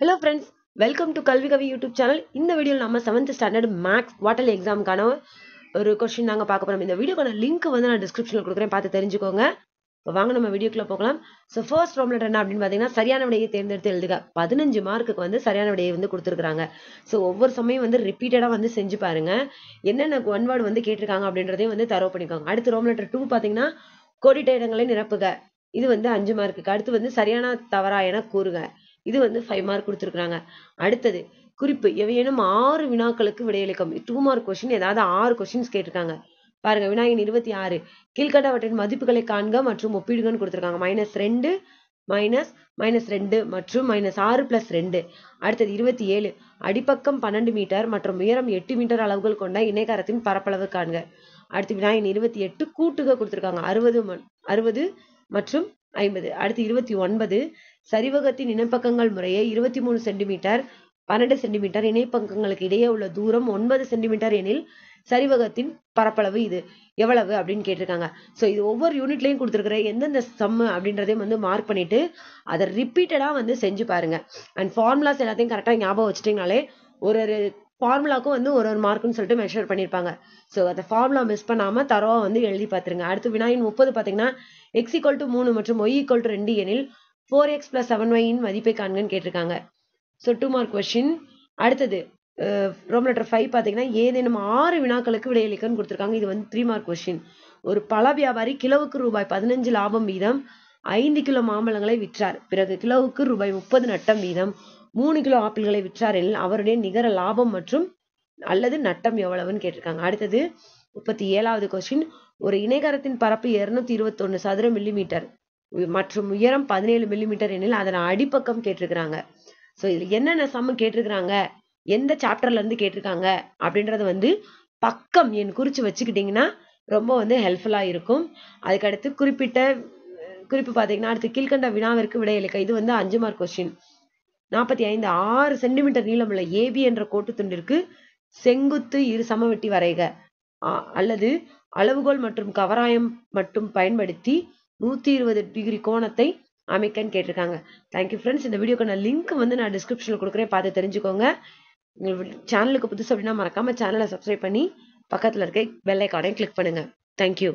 hello friends welcome to Kalvi Kavi YouTube channel இந்த வீடியோ நம்ம செவன்த் ஸ்டாண்டர்ட் மேக்ஸ் வாட்டல் எக்ஸாமுக்கான ஒரு கொஸ்டின் நாங்கள் பார்க்க போகிறோம் இந்த வீடியோக்கான லிங்க் வந்து நான் டிஸ்கிரிப்ஷனில் கொடுக்குறேன் பார்த்து தெரிஞ்சுக்கோங்க இப்போ வாங்க நம்ம வீடியோக்குள்ளே போகலாம் ஸோ ஃபர்ஸ்ட் ப்ராப்ளம் என்ன அப்படின்னு பார்த்தீங்கன்னா சரியான விடையை தேர்ந்தெடுத்து எழுதுக பதினஞ்சு மார்க்குக்கு வந்து சரியான விடையை வந்து கொடுத்துருக்காங்க ஸோ ஒவ்வொரு சமயம் வந்து ரிப்பீட்டடாக வந்து செஞ்சு பாருங்க என்னென்ன ஒன் வேர்டு வந்து கேட்டிருக்காங்க அப்படின்றதையும் வந்து தரவு பண்ணிக்கோங்க அடுத்து ரோம் லெட்டர் டூ பார்த்தீங்கன்னா கோடிட்ட இடங்களை நிரப்புக இது வந்து அஞ்சு மார்க்குக்கு அடுத்து வந்து சரியான தவறா என கூறுக இது வந்து ஃபைவ் மார்க் கொடுத்துருக்குறாங்க அடுத்தது குறிப்பு எவையேனும் ஆறு வினாக்களுக்கு விடையளிக்கும் டூ மார்க் கொஸ்டின் ஏதாவது ஆறு கொஸ்டின்ஸ் கேட்டிருக்காங்க பாருங்க விநாயகன் இருபத்தி ஆறு கீழ்கண்டவற்றின் மதிப்புகளை காண்க மற்றும் ஒப்பிடுகன்னு கொடுத்துருக்காங்க மைனஸ் ரெண்டு மைனஸ் மைனஸ் ரெண்டு மற்றும் மைனஸ் ஆறு பிளஸ் ரெண்டு அடுத்தது இருபத்தி ஏழு அடிப்பக்கம் பன்னெண்டு மீட்டர் மற்றும் உயரம் எட்டு மீட்டர் அளவுகள் கொண்ட இணைக்காரத்தின் பரப்பளவு காண்க அடுத்து விநாயகன் இருபத்தி எட்டு கூட்டுக கொடுத்துருக்காங்க அறுபது அறுபது மற்றும் ஐம்பது அடுத்து இருபத்தி ஒன்பது சரிவகத்தின் இணைப்பக்கங்கள் முறையே இருபத்தி மூணு சென்டிமீட்டர் பன்னெண்டு சென்டிமீட்டர் இணைப்பக்கங்களுக்கு இடையே உள்ள தூரம் ஒன்பது சென்டிமீட்டர் எனில் சரிவகத்தின் பரப்பளவு இது எவ்வளவு அப்படின்னு கேட்டிருக்காங்க ஸோ இது ஒவ்வொரு யூனிட்லையும் கொடுத்துருக்குற எந்தெந்த சம் அப்படின்றதையும் வந்து மார்க் பண்ணிட்டு அதை ரிப்பீட்டடாக வந்து செஞ்சு பாருங்க அண்ட் ஃபார்முலாஸ் எல்லாத்தையும் கரெக்டாக ஞாபகம் வச்சுட்டிங்கனாலே ஒரு ஒரு ஃபார்முலாக்கும் வந்து ஒரு ஒரு மார்க்னு சொல்லிட்டு மெஷர் பண்ணியிருப்பாங்க ஸோ அந்த ஃபார்முலா மிஸ் பண்ணாமல் தரவா வந்து எழுதி பார்த்துருங்க அடுத்து வினாயின் முப்பது பார்த்தீங்கன்னா எக்ஸ் ஈக்குவல் டு மூணு மற்றும் ஒய் ஈக்குவல் டு ரெண்டு எனில் ஃபோர் எக்ஸ் பிளஸ் செவன் ஒயின் மதிப்பை காண்கன்னு கேட்டிருக்காங்க ஸோ டூ மார்க் கொஷின் அடுத்தது ரோம் லெட்டர் ஃபைவ் பார்த்தீங்கன்னா ஏதேனும் ஆறு வினாக்களுக்கு விடையளிக்கன்னு கொடுத்துருக்காங்க இது வந்து த்ரீ மார்க் கொஷின் ஒரு பல வியாபாரி கிலோவுக்கு ரூபாய் பதினஞ்சு லாபம் வீதம் ஐந்து கிலோ மாம்பழங்களை விற்றார் பிறகு கிலோவுக்கு ரூபாய் முப்பது நட்டம் வீதம் மூணு கிலோ ஆப்பிள்களை விற்றார் எனில் அவருடைய நிகர லாபம் மற்றும் அல்லது நட்டம் எவ்வளவுன்னு கேட்டிருக்காங்க அடுத்தது முப்பத்தி ஏழாவது கொஸ்டின் ஒரு இணைகரத்தின் பரப்பு இருநூத்தி இருபத்தொன்னு சதுர மில்லிமீட்டர் மற்றும் உயரம் பதினேழு மில்லிமீட்டர் எனில் அதன் அடிப்பக்கம் கேட்டிருக்கிறாங்க ஸோ இதுல என்னென்ன சம்மு கேட்டிருக்கிறாங்க எந்த சாப்டர்ல இருந்து கேட்டிருக்காங்க அப்படின்றது வந்து பக்கம் என் குறிச்சு வச்சுக்கிட்டிங்கன்னா ரொம்ப வந்து ஹெல்ப்ஃபுல்லா இருக்கும் அதுக்கடுத்து குறிப்பிட்ட குறிப்பு பார்த்தீங்கன்னா அடுத்து கீழ்கண்ட வினாவிற்கு விடையளிக்க இது வந்து அஞ்சு மார்க் கொஸ்டின் நாற்பத்தி ஐந்து ஆறு சென்டிமீட்டர் நீளமுள்ள ஏபி என்ற கோட்டு துண்டிற்கு செங்குத்து இரு சமவெட்டி வரைக அல்லது அளவுகோல் மற்றும் கவராயம் மட்டும் பயன்படுத்தி நூற்றி இருபது டிகிரி கோணத்தை அமைக்கன்னு கேட்டிருக்காங்க தேங்க்யூ ஃப்ரெண்ட்ஸ் இந்த வீடியோக்கான லிங்க் வந்து நான் டிஸ்கிரிப்ஷனில் கொடுக்குறேன் பார்த்து தெரிஞ்சுக்கோங்க உங்கள் சேனலுக்கு புதுசு அப்படின்னா மறக்காமல் சேனலை சப்ஸ்கிரைப் பண்ணி பக்கத்தில் இருக்க பெல் கிளிக் பண்ணுங்கள் தேங்க்யூ